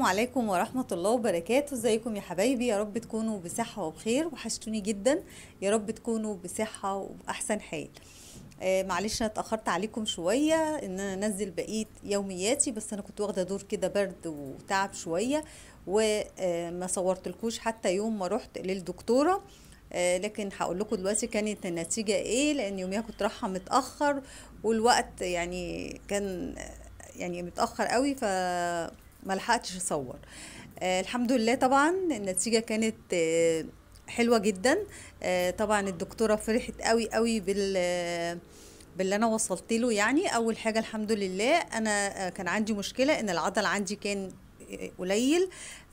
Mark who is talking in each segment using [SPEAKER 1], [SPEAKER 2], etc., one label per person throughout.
[SPEAKER 1] السلام عليكم ورحمة الله وبركاته ازيكم يا حبايبي يا رب تكونوا بصحة وبخير وحشتوني جدا يا رب تكونوا بصحة وبأحسن حال آه معلش انا اتاخرت عليكم شويه ان انا انزل بقيه يومياتي بس انا كنت واخده دور كده برد وتعب شويه وما آه، صورتلكوش حتى يوم ما رحت للدكتوره آه لكن هقول لكم دلوقتي كانت النتيجه ايه لان يوميها كنت رايحه متاخر والوقت يعني كان آه، يعني متاخر قوي ف ما لحقتش اصور آه الحمد لله طبعا النتيجه كانت آه حلوه جدا آه طبعا الدكتوره فرحت قوي قوي بال آه، باللي انا وصلت له يعني اول حاجه الحمد لله انا آه، كان عندي مشكله ان العضل عندي كان آه، قليل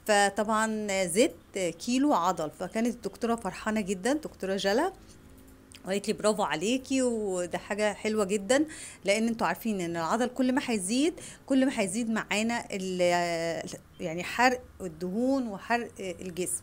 [SPEAKER 1] فطبعا زدت كيلو عضل فكانت الدكتوره فرحانه جدا دكتوره جلا وقالت لي برافو عليكي وده حاجه حلوه جدا لان انتوا عارفين ان العضل كل ما هيزيد كل ما هيزيد معانا يعني حرق الدهون وحرق الجسم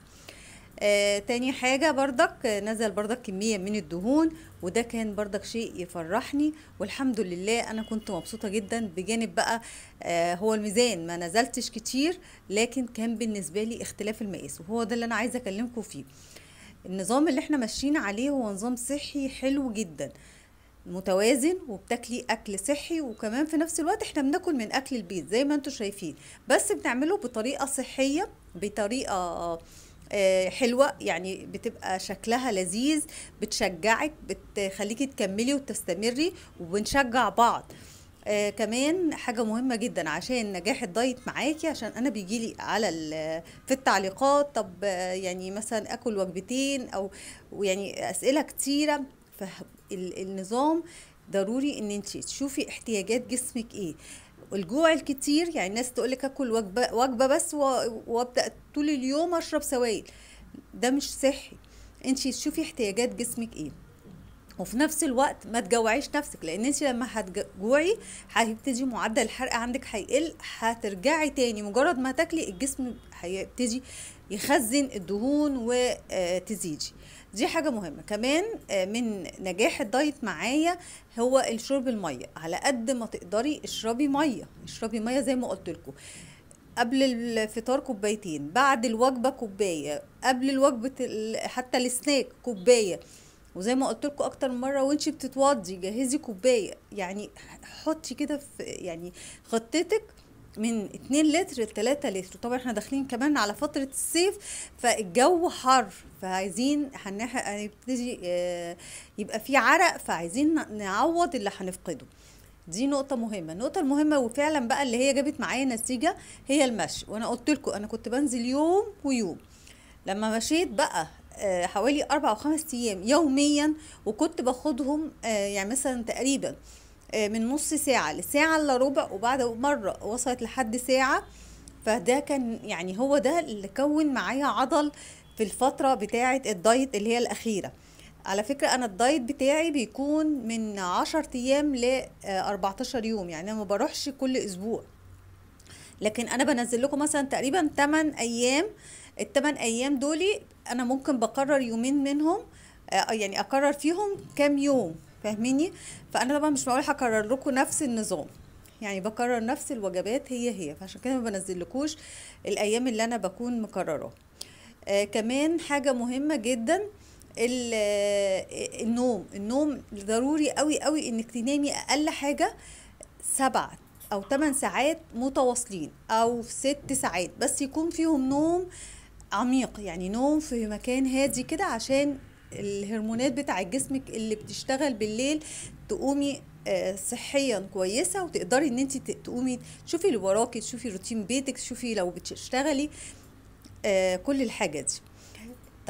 [SPEAKER 1] آه تاني حاجة بردك نزل بردك كمية من الدهون وده كان بردك شيء يفرحني والحمد لله أنا كنت مبسوطة جدا بجانب بقى آه هو الميزان ما نزلتش كتير لكن كان بالنسبة لي اختلاف المقاس وهو ده اللي أنا عايزة أكلمكم فيه النظام اللي احنا ماشيين عليه هو نظام صحي حلو جدا متوازن وبتاكلي اكل صحي وكمان في نفس الوقت احنا بناكل من اكل البيت زي ما انتم شايفين بس بنعمله بطريقه صحيه بطريقه آه، حلوه يعني بتبقى شكلها لذيذ بتشجعك بتخليكي تكملي وتستمري وبنشجع بعض آه كمان حاجة مهمة جدا عشان نجاح الدايت معاكي عشان أنا بيجيلي على في التعليقات طب آه، يعني مثلا آكل وجبتين أو ويعني أسئلة كتيرة فالنظام ضروري إن أنت تشوفي احتياجات جسمك إيه الجوع الكتير يعني الناس تقول لك آكل وجبة وجبة بس وأبدأ طول اليوم أشرب سوائل ده مش صحي أنت تشوفي احتياجات جسمك إيه وفي نفس الوقت ما تجوعيش نفسك لان انت لما هتجوعي هيبتدي معدل الحرق عندك هيقل هترجعي تاني مجرد ما تاكلي الجسم هيبتدي يخزن الدهون وتزيدي دي حاجة مهمة كمان من نجاح الدايت معايا هو الشرب المية على قد ما تقدري اشربي مية اشربي مية زي ما قلت لكم قبل الفطار كوبايتين بعد الوجبة كوباية قبل الوجبة حتى السناك كوباية وزي ما قلت لكم اكتر من مره وانت بتتوضي جهزي كوبايه يعني حطي كده في يعني خطتك من 2 لتر ل 3 لتر طبعا احنا داخلين كمان على فتره الصيف فالجو حر فعايزين هنبتدي يعني آه، يبقى في عرق فعايزين نعوض اللي هنفقده دي نقطه مهمه النقطه المهمه وفعلا بقى اللي هي جابت معايا نتيجه هي المشي وانا قلت لكم انا كنت بنزل يوم ويوم لما مشيت بقى آه، حوالي أربع أو خمس أيام يوميا وكنت باخدهم آه، يعني مثلا تقريبا آه، من نص ساعة لساعة إلا ربع وبعد مرة وصلت لحد ساعة فده كان يعني هو ده اللي كون معايا عضل في الفترة بتاعة الدايت اللي هي الأخيرة على فكرة أنا الدايت بتاعي بيكون من عشر أيام لأربعتاشر يوم يعني أنا ما بروحش كل أسبوع لكن انا بنزل لكم مثلا تقريبا 8 ايام الثمان ايام دولي انا ممكن بقرر يومين منهم آه، يعني اقرر فيهم كام يوم فاهميني فانا طبعا مش معقول هكرر لكم نفس النظام يعني بكرر نفس الوجبات هي هي فعشان كده ما بنزلكوش الايام اللي انا بكون مكرراها آه كمان حاجه مهمه جدا آه، النوم النوم ضروري قوي قوي انك تنامي اقل حاجه سبع أو 8 ساعات متواصلين أو في 6 ساعات بس يكون فيهم نوم عميق يعني نوم في مكان هادي كده عشان الهرمونات بتاع جسمك اللي بتشتغل بالليل تقومي آه، صحيا كويسه وتقدري ان انت تقومي تشوفي اللي وراكي تشوفي روتين بيتك تشوفي لو بتشتغلي آه، كل الحاجه دي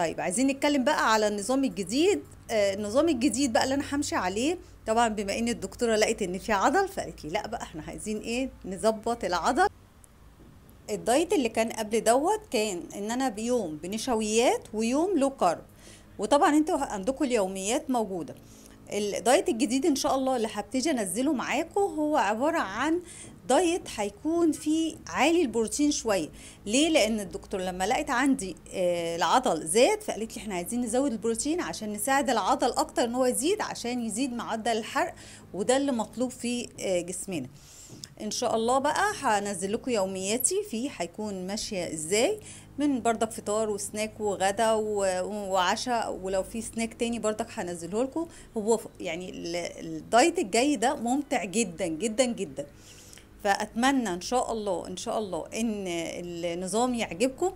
[SPEAKER 1] طيب عايزين نتكلم بقى على النظام الجديد آه، النظام الجديد بقى اللي انا همشي عليه طبعا بما ان الدكتوره لقيت ان في عضل فقالت لي لا بقى احنا عايزين ايه نظبط العضل الدايت اللي كان قبل دوت كان ان انا بيوم بنشويات ويوم لو كارب وطبعا انتوا عندكم اليوميات موجوده الدايت الجديد ان شاء الله اللي هبتدي انزله معاكم هو عباره عن دايت هيكون فيه عالي البروتين شويه ليه لان الدكتور لما لقيت عندي آه، العضل زاد فقالت لي احنا عايزين نزود البروتين عشان نساعد العضل اكتر ان هو يزيد عشان يزيد معدل الحرق وده اللي مطلوب في آه، جسمنا ان شاء الله بقى هنزل لكم يومياتي فيه هيكون ماشيه ازاي من بردك فطار وسناك وغدا وعشاء ولو في سناك تاني بردك هنزله لكم هو يعني الدايت الجاي ده ممتع جدا جدا جدا فاتمنى ان شاء الله ان شاء الله ان النظام يعجبكم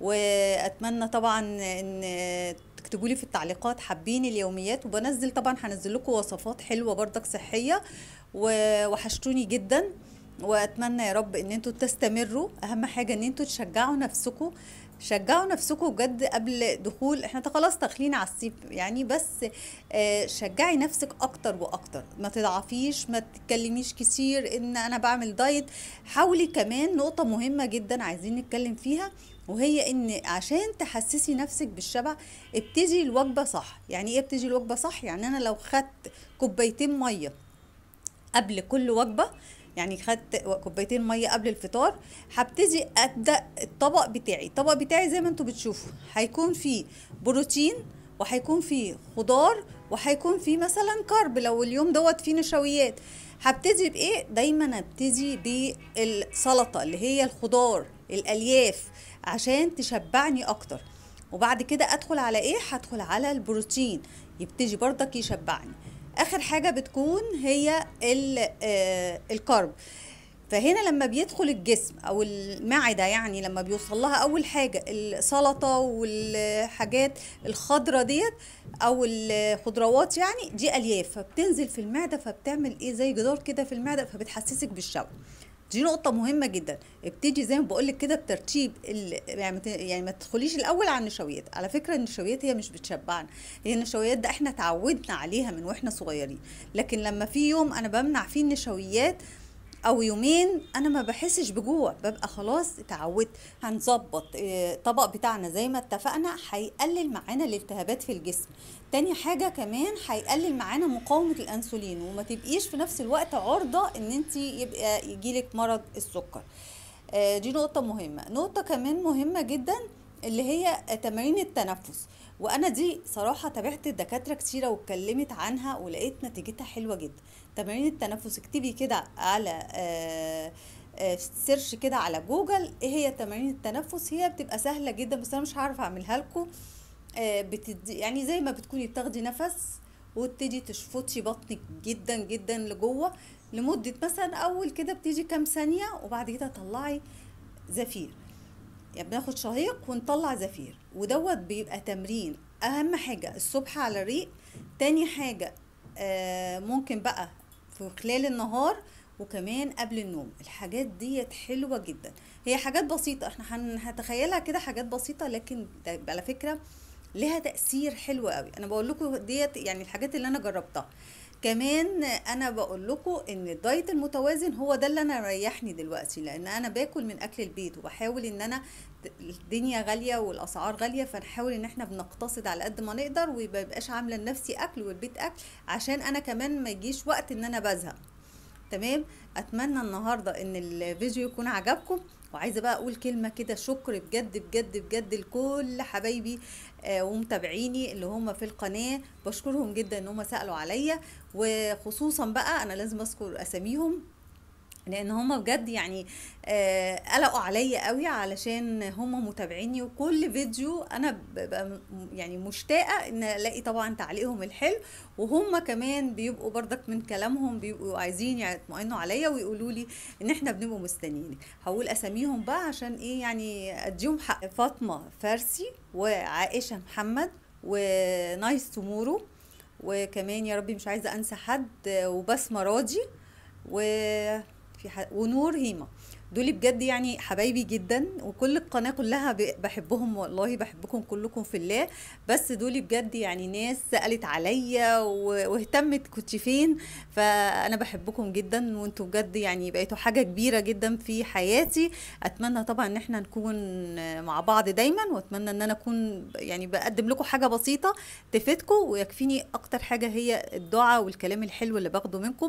[SPEAKER 1] واتمنى طبعا ان تكتبوا لي في التعليقات حابين اليوميات وبنزل طبعا هنزل لكم وصفات حلوه بردك صحيه وحشتوني جدا واتمنى يا رب ان انتوا تستمروا اهم حاجه ان انتوا تشجعوا نفسكم شجعوا نفسكم بجد قبل دخول احنا خلاص داخلين على الصيف يعني بس آه، شجعي نفسك اكتر واكتر ما تضعفيش ما تتكلميش كتير ان انا بعمل دايت حاولي كمان نقطه مهمه جدا عايزين نتكلم فيها وهي ان عشان تحسسي نفسك بالشبع ابتدي الوجبه صح يعني ايه ابتدي الوجبه صح يعني انا لو خدت كوبايتين ميه قبل كل وجبه يعني خدت كوبايتين ميه قبل الفطار هبتدي ابدا الطبق بتاعي الطبق بتاعي زي ما انتم بتشوفوا هيكون فيه بروتين وهيكون فيه خضار وهيكون فيه مثلا كارب لو اليوم دوت فيه نشويات هبتدي بايه دايما ابتدي بالسلطه اللي هي الخضار الالياف عشان تشبعني اكتر وبعد كده ادخل على ايه هدخل على البروتين يبتدي برضك يشبعني اخر حاجه بتكون هي آه، الكارب فهنا لما بيدخل الجسم او المعده يعني لما بيوصل لها اول حاجه السلطه والحاجات الخضره ديت او الخضروات يعني دي الياف فبتنزل في المعده فبتعمل ايه زي جدار كده في المعده فبتحسسك بالشوي دي نقطة مهمة جدا ابتدي زي ما بقول لك كده بترتيب يعني يعني ما تدخليش الأول على النشويات على فكرة النشويات هي مش بتشبعنا هي النشويات ده احنا اتعودنا عليها من واحنا صغيرين لكن لما في يوم أنا بمنع فيه النشويات او يومين انا ما بحسش بجوع ببقى خلاص اتعودت هنظبط الطبق آه، بتاعنا زي ما اتفقنا هيقلل معانا الالتهابات في الجسم تاني حاجه كمان هيقلل معانا مقاومه الانسولين وما تبقيش في نفس الوقت عرضه ان انت يبقى يجيلك مرض السكر آه، دي نقطه مهمه نقطه كمان مهمه جدا اللي هي تمارين التنفس وانا دي صراحه تابعت دكاتره كتيره واتكلمت عنها ولقيت نتيجتها حلوه جدا تمارين التنفس اكتبي كده على سيرش آه، آه، كده على جوجل ايه هي تمارين التنفس هي بتبقى سهله جدا بس انا مش هعرف اعملها لكم آه، بتدي يعني زي ما بتكوني بتاخدي نفس وتبتدي تشفطي بطنك جدا جدا لجوه لمده مثلا اول كده بتيجي كام ثانيه وبعد كده طلعي زفير يعني بناخد شهيق ونطلع زفير ودوت بيبقى تمرين اهم حاجه الصبح على الريق تاني حاجه آه ممكن بقى في خلال النهار وكمان قبل النوم الحاجات ديت حلوه جدا هي حاجات بسيطه احنا هنتخيلها كده حاجات بسيطه لكن على فكره لها تاثير حلو قوي انا بقول لكم ديت يعني الحاجات اللي انا جربتها كمان انا بقول لكم ان الدايت المتوازن هو ده اللي انا ريحني دلوقتي لان انا باكل من اكل البيت وبحاول ان انا الدنيا غاليه والاسعار غاليه فنحاول ان احنا بنقتصد على قد ما نقدر وما عامله لنفسي اكل والبيت اكل عشان انا كمان ما يجيش وقت ان انا بزهق تمام اتمنى النهارده ان الفيديو يكون عجبكم وعايزه بقى اقول كلمه كده شكر بجد بجد بجد لكل حبايبي آه ومتابعيني اللي هم في القناه بشكرهم جدا ان هم سالوا عليا وخصوصا بقى انا لازم اذكر اساميهم لان هما بجد يعني آه، قلقوا عليا قوي علشان هما متابعيني وكل فيديو انا ببقى يعني مشتاقه ان الاقي طبعا تعليقهم الحلو وهما كمان بيبقوا بردك من كلامهم بيبقوا عايزين يطمئنوا عليا ويقولوا لي ان احنا بنبقوا مستنيينك هقول اساميهم بقى عشان ايه يعني اديهم حق فاطمه فارسي وعائشه محمد ونايس تومورو وكمان يا ربي مش عايزه انسى حد وبسمه راضي ح... ونور هيما دول بجد يعني حبايبي جدا وكل القناه كلها بحبهم والله بحبكم كلكم في الله بس دول بجد يعني ناس سالت عليا واهتمت كنت فين فانا بحبكم جدا وانتم بجد يعني بقيتوا حاجه كبيره جدا في حياتي اتمنى طبعا ان احنا نكون مع بعض دايما واتمنى ان انا اكون يعني بقدم لكم حاجه بسيطه تفيدكم ويكفيني اكتر حاجه هي الدعاء والكلام الحلو اللي باخده منكم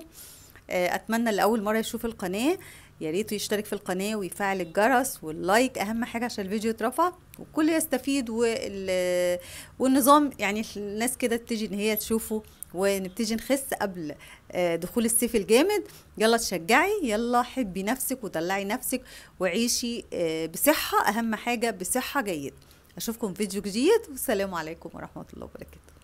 [SPEAKER 1] آه، اتمنى لاول مره يشوف القناه يا ريت يشترك في القناه ويفعل الجرس واللايك اهم حاجه عشان الفيديو يترفع والكل يستفيد وال... والنظام يعني الناس كده تيجي ان هي تشوفه ونبتدي نخس قبل آه، دخول الصيف الجامد يلا تشجعي يلا حبي نفسك ودلعي نفسك وعيشي آه، بصحه اهم حاجه بصحه جيده اشوفكم في فيديو جديد والسلام عليكم ورحمه الله وبركاته